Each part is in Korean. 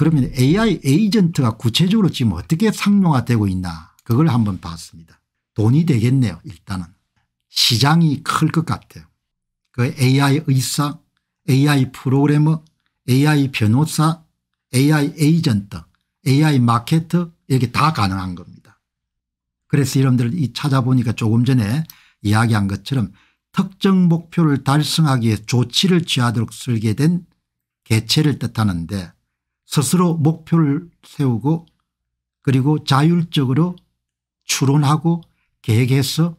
그러면 AI 에이전트가 구체적으로 지금 어떻게 상용화되고 있나 그걸 한번 봤습니다. 돈이 되겠네요 일단은. 시장이 클 것 같아요. 그 AI 의사 AI 프로그래머 AI 변호사 AI 에이전트 AI 마케터 이렇게 다 가능한 겁니다. 그래서 여러분들 이 찾아보니까 조금 전에 이야기한 것처럼 특정 목표를 달성하기 위해 조치를 취하도록 설계된 개체를 뜻하는데 스스로 목표를 세우고 그리고 자율적으로 추론하고 계획해서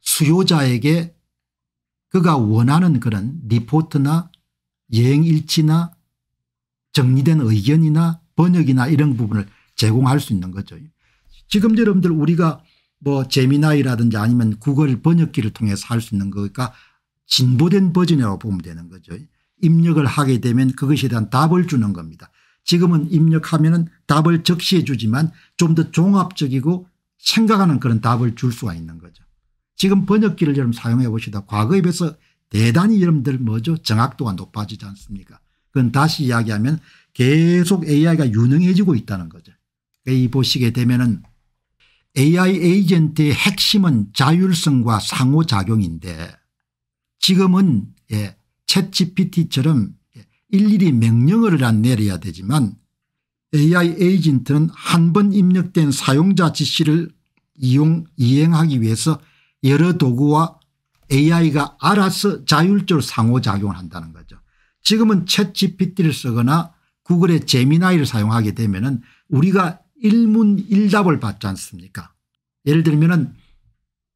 수요자에게 그가 원하는 그런 리포트나 여행일치나 정리된 의견이나 번역이나 이런 부분을 제공할 수 있는 거죠. 지금 여러분들 우리가 뭐 재미나이라든지 아니면 구글 번역기를 통해서 할 수 있는 거니까 진보된 버전이라고 보면 되는 거죠. 입력을 하게 되면 그것에 대한 답을 주는 겁니다. 지금은 입력하면 답을 적시해 주지만 좀 더 종합적이고 생각하는 그런 답을 줄 수가 있는 거죠. 지금 번역기를 여러분 사용해 보시다 과거에 비해서 대단히 여러분들 뭐죠 정확도가 높아지지 않습니까 그건 다시 이야기하면 계속 AI가 유능해지고 있다는 거죠. 이 보시게 되면은 AI 에이전트의 핵심은 자율성과 상호작용인데 지금은 예, 챗GPT처럼 일일이 명령을 안 내려야 되지만 AI 에이전트는 한 번 입력된 사용자 지시를 이용 이행하기 위해서 여러 도구와 AI가 알아서 자율적으로 상호작용을 한다는 거죠. 지금은 챗 GPT를 쓰거나 구글의 제미나이를 사용하게 되면 은 우리가 일문일답을 받지 않습니까 예를 들면 은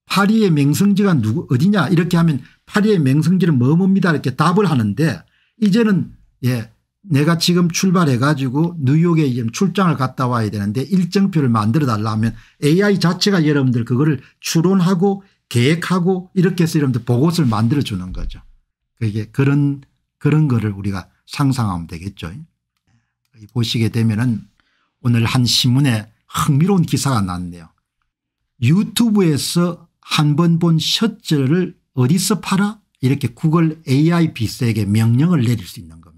파리의 맹성지가 누구 어디냐 이렇게 하면 파리의 맹성지는 뭐뭡니다 이렇게 답을 하는데 이제는 예. 내가 지금 출발해 가지고 뉴욕에 지금 출장을 갔다 와야 되는데 일정표를 만들어 달라 하면 AI 자체가 여러분들 그거를 추론하고 계획하고 이렇게 해서 여러분들 보고서를 만들어 주는 거죠. 그게 그런 그런 거를 우리가 상상하면 되겠죠. 보시게 되면은 오늘 한 신문에 흥미로운 기사가 났네요. 유튜브에서 한 번 본 셔츠를 어디서 팔아 이렇게 구글 AI 비서에게 명령을 내릴 수 있는 겁니다.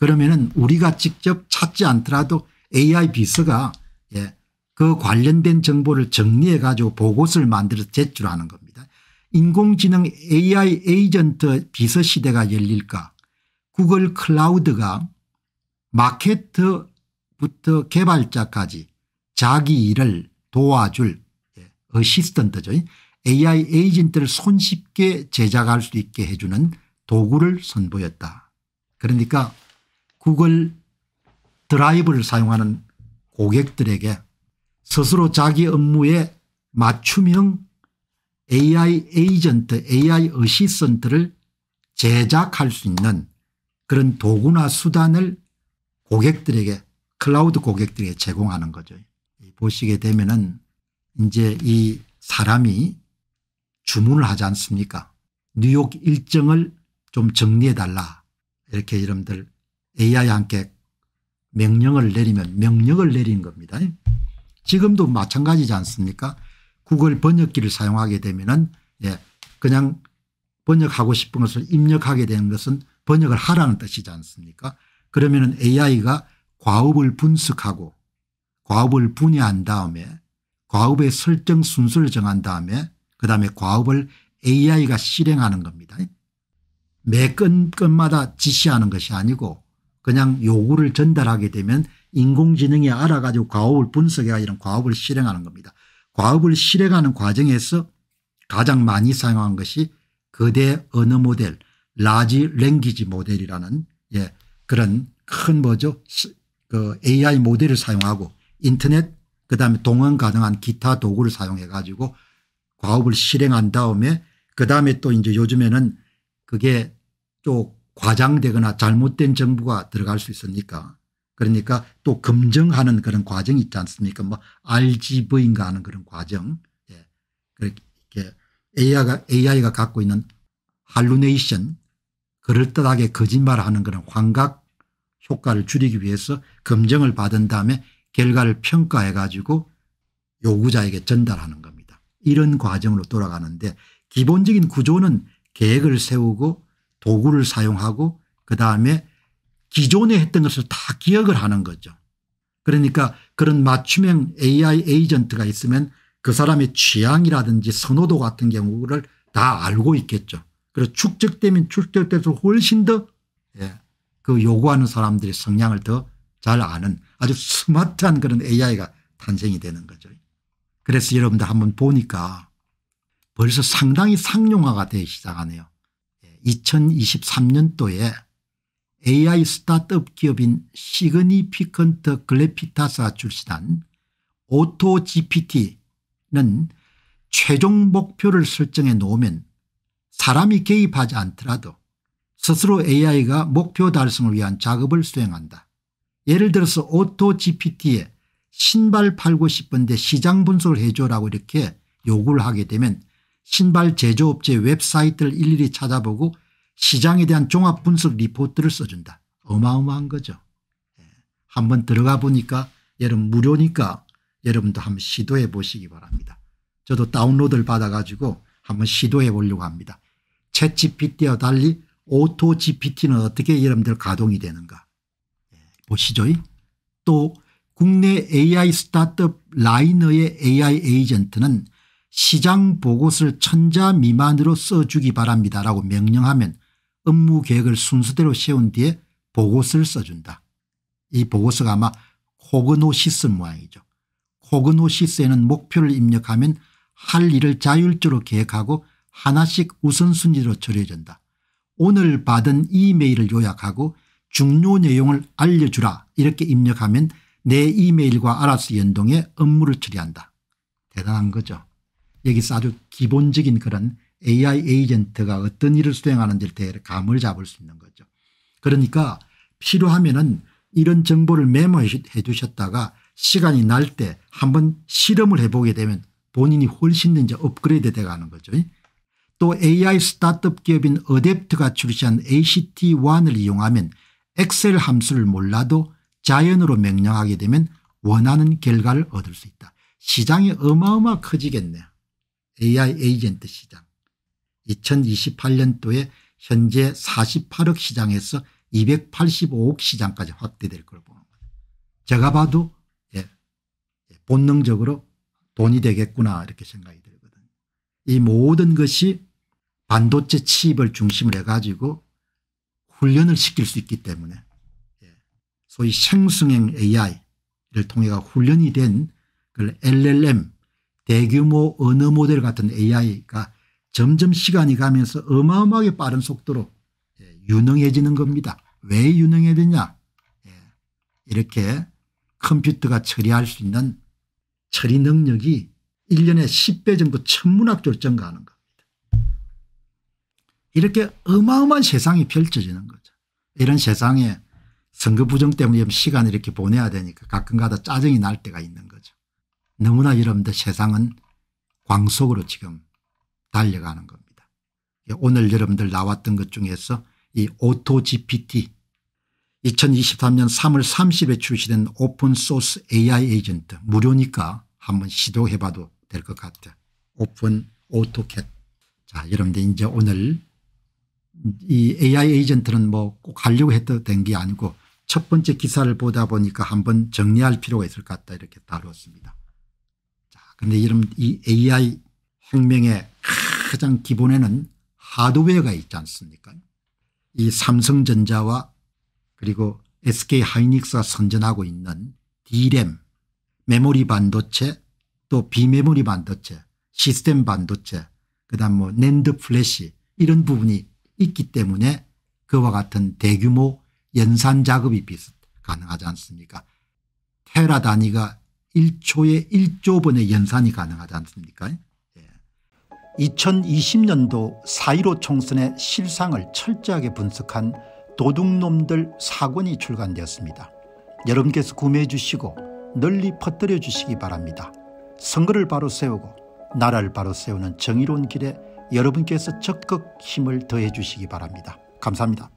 그러면은 우리가 직접 찾지 않더라도 AI 비서가 예, 그 관련된 정보를 정리해 가지고 보고서를 만들어서 제출하는 겁니다. 인공지능 AI 에이전트 비서 시대가 열릴까 구글 클라우드가 마케터부터 개발자까지 자기 일을 도와줄 예, 어시스턴트죠. AI 에이전트를 손쉽게 제작할 수 있게 해주는 도구를 선보였다. 그러니까 구글 드라이브를 사용하는 고객들에게 스스로 자기 업무에 맞춤형 AI 에이전트 AI 어시스턴트를 제작할 수 있는 그런 도구나 수단을 고객들에게 클라우드 고객들에게 제공하는 거죠. 보시게 되면 은 이제 이 사람이 주문을 하지 않습니까 뉴욕 일정을 좀 정리해 달라 이렇게 여러분들 AI한테 명령을 내리면 명령을 내린 겁니다. 지금도 마찬가지지 않습니까? 구글 번역기를 사용하게 되면은 예, 그냥 번역하고 싶은 것을 입력하게 되는 것은 번역을 하라는 뜻이지 않습니까? 그러면은 AI가 과업을 분석하고 과업을 분해한 다음에 과업의 설정 순서를 정한 다음에 그다음에 과업을 AI가 실행하는 겁니다. 매 건, 건마다 지시하는 것이 아니고 그냥 요구를 전달하게 되면 인공지능이 알아가지고 과업을 분석해가 이런 과업을 실행하는 겁니다. 과업을 실행하는 과정에서 가장 많이 사용한 것이 거대 언어 모델 라지 랭귀지 모델이라는 예, 그런 큰 뭐죠 그 AI 모델을 사용하고 인터넷 그다음에 동원 가능한 기타 도구를 사용해 가지고 과업을 실행한 다음에 그다음에 또 이제 요즘에는 그게 쪽 과장되거나 잘못된 정부가 들어갈 수 있으니까 그러니까 또 검증하는 그런 과정이 있지 않습니까 뭐 RGV인가 하는 그런 과정 예. 그렇게 AI가, AI가 갖고 있는 할루네이션 그럴듯하게 거짓말하는 그런 환각 효과를 줄이기 위해서 검증을 받은 다음에 결과를 평가해 가지고 요구자에게 전달하는 겁니다. 이런 과정으로 돌아가는데 기본적인 구조는 계획을 세우고 도구를 사용하고 그다음에 기존에 했던 것을 다 기억을 하는 거죠. 그러니까 그런 맞춤형 AI 에이전트가 있으면 그 사람의 취향이라든지 선호도 같은 경우를 다 알고 있겠죠. 그래서 축적되면 축적될수 훨씬 더그 예, 요구하는 사람들의 성향을 더 잘 아는 아주 스마트한 그런 AI가 탄생이 되는 거죠. 그래서 여러분들 한번 보니까 벌써 상당히 상용화가 되기 시작하네요. 2023년도에 AI 스타트업 기업인 시그니피컨트 글래피타사 출시한 오토 GPT는 최종 목표를 설정해 놓으면 사람이 개입하지 않더라도 스스로 AI가 목표 달성을 위한 작업을 수행한다. 예를 들어서 오토 GPT에 신발 팔고 싶은데 시장 분석을 해줘라고 이렇게 요구를 하게 되면 신발 제조업체 웹사이트를 일일이 찾아보고 시장에 대한 종합 분석 리포트를 써준다. 어마어마한 거죠. 예. 한번 들어가 보니까 여러분 무료니까 여러분도 한번 시도해 보시기 바랍니다. 저도 다운로드를 받아가지고 한번 시도해 보려고 합니다. 채 GPT와 달리 오토 GPT는 어떻게 여러분들 가동이 되는가 예, 보시죠. 또 국내 AI 스타트업 라이너의 AI 에이전트는 시장 보고서를 천자 미만으로 써주기 바랍니다 라고 명령하면 업무 계획을 순서대로 세운 뒤에 보고서를 써준다. 이 보고서가 아마 코그노시스 모양이죠. 코그노시스에는 목표를 입력하면 할 일을 자율적으로 계획하고 하나씩 우선순위로 처리해준다. 오늘 받은 이메일을 요약하고 중요 내용을 알려주라 이렇게 입력하면 내 이메일과 알아서 연동해 업무를 처리한다. 대단한 거죠. 여기서 아주 기본적인 그런 AI 에이전트가 어떤 일을 수행하는지를 대감을 잡을 수 있는 거죠. 그러니까 필요하면은 이런 정보를 메모해 주셨다가 시간이 날 때 한번 실험을 해보게 되면 본인이 훨씬 더 이제 업그레이드 돼가는 거죠. 또 AI 스타트업 기업인 어댑트가 출시한 ACT1을 이용하면 엑셀 함수를 몰라도 자연으로 명령하게 되면 원하는 결과를 얻을 수 있다. 시장이 어마어마 커지겠네요. AI 에이전트 시장 2028년도에 현재 48억 시장에서 285억 시장까지 확대될 걸 보는 거예요. 제가 봐도 예, 예, 본능적으로 돈이 되겠구나 이렇게 생각이 들거든요. 이 모든 것이 반도체 칩을 중심으로 해가지고 훈련을 시킬 수 있기 때문에 예, 소위 생성형 AI를 통해 훈련이 된 LLM 대규모 언어 모델 같은 AI가 점점 시간이 가면서 어마어마하게 빠른 속도로 예, 유능해지는 겁니다. 왜 유능해지냐 예, 이렇게 컴퓨터가 처리할 수 있는 처리 능력이 1년에 10배 정도 천문학적으로 증가하는 겁니다. 이렇게 어마어마한 세상이 펼쳐지는 거죠. 이런 세상에 선거 부정 때문에 시간을 이렇게 보내야 되니까 가끔가다 짜증이 날 때가 있는 거죠. 너무나 여러분들 세상은 광속으로 지금 달려가는 겁니다. 오늘 여러분들 나왔던 것 중에서 이 오토 GPT 2023년 3월 30일에 출시된 오픈소스 AI 에이전트 무료니까 한번 시도해봐도 될 것 같아. 오픈 오토캣. 자 여러분들 이제 오늘 이 AI 에이전트는 뭐 꼭 하려고 했던 게 아니고 첫 번째 기사를 보다 보니까 한번 정리할 필요가 있을 것 같다 이렇게 다루었습니다. 그런데 이런 이 AI 혁명의 가장 기본에는 하드웨어가 있지 않습니까 이 삼성전자와 그리고 SK하이닉스가 선전하고 있는 D램 메모리 반도체 또 비메모리 반도체 시스템 반도체 그다음 뭐 낸드 플래시 이런 부분이 있기 때문에 그와 같은 대규모 연산 작업이 비슷 가능하지 않습니까 테라 단위가 1초에 1조 번의 연산이 가능하지 않습니까 2020년도 예. 4.15 총선의 실상을 철저하게 분석한 도둑놈들 사권이 출간되었습니다. 여러분께서 구매해 주시고 널리 퍼뜨려 주시기 바랍니다. 선거를 바로 세우고 나라를 바로 세우는 정의로운 길에 여러분께서 적극 힘을 더해 주시기 바랍니다. 감사합니다.